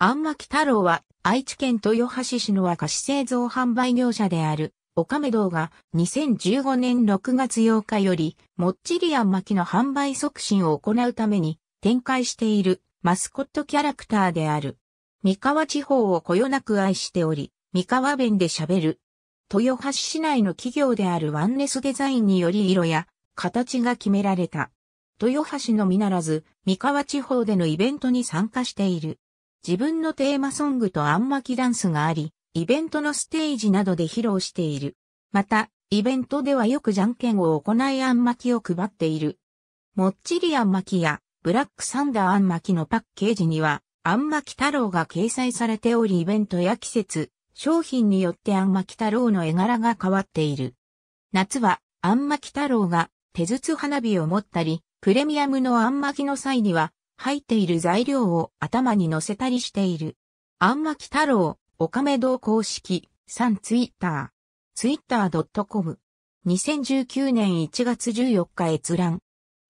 まき太郎は愛知県豊橋市の和菓子製造販売業者である、岡目堂が2015年6月8日より、もっちりあんきの販売促進を行うために展開しているマスコットキャラクターである。三河地方をこよなく愛しており、三河弁で喋る。豊橋市内の企業であるワンネスデザインにより色や形が決められた。豊橋のみならず、三河地方でのイベントに参加している。自分のテーマソングとあんまきダンスがあり、イベントのステージなどで披露している。また、イベントではよくじゃんけんを行いあんまきを配っている。もっちりあんまきや、ブラックサンダーあんまきのパッケージには、あんまき太郎が掲載されておりイベントや季節、商品によってあんまき太郎の絵柄が変わっている。夏は、あんまき太郎が手筒花火を持ったり、プレミアムのあんまきの際には、入っている材料を頭に乗せたりしている。あんまき太郎、おかめ堂公式、3ツイッター、ツイッター .com。2019年1月14日閲覧。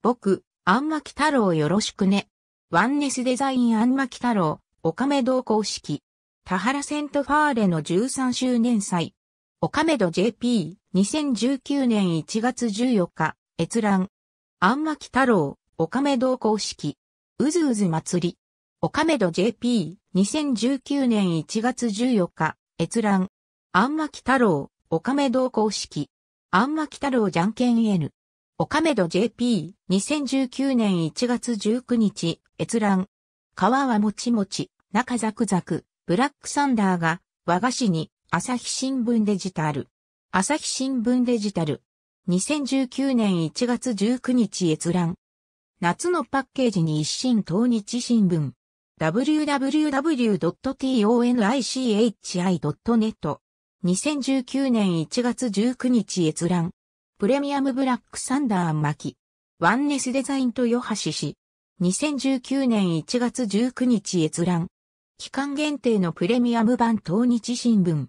僕、あんまき太郎よろしくね。ワンネスデザインあんまき太郎、おかめ堂公式。田原セントファーレの13周年祭。おかめど JP、2019年1月14日、閲覧。あんまき太郎、オカメ同公式。うずうず祭り。おかめど JP、2019年1月14日、閲覧。あんまき太郎、おかめ同公式。あんまき太郎じゃんけん N。おかめど JP、2019年1月19日、閲覧。皮はもちもち、中ザクザク、ブラックサンダーが、和菓子に、朝日新聞デジタル。朝日新聞デジタル。2019年1月19日閲覧。夏のパッケージに一新東日新聞。www.tonichi.net 2019年1月19日閲覧。プレミアムブラックサンダー巻。ワンネスデザインと豊橋氏。2019年1月19日閲覧。期間限定のプレミアム版東日新聞。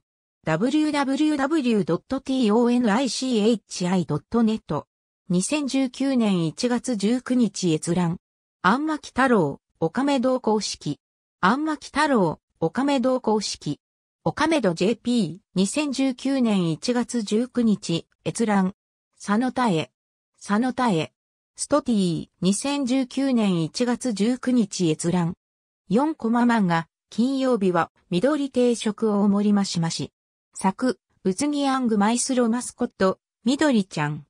www.tonichi.net 2019年1月19日閲覧。まき太郎、おかめ同公式。まき太郎、おかめ同公式。おかめど JP、2019年1月19日、閲覧。佐野田絵。佐野田絵。ストティー、2019年1月19日閲覧。4コマ漫画、金曜日は、緑定食をおもりましまし。作、うつぎアングマイスロマスコット、緑ちゃん。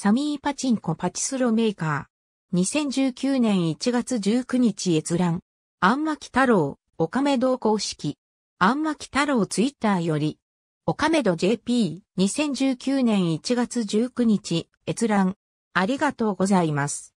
サミーパチンコパチスロメーカー。2019年1月19日閲覧。あんまき太郎、おかめ同公式。あんまき太郎ツイッターより。おかめど JP、2019年1月19日、閲覧。ありがとうございます。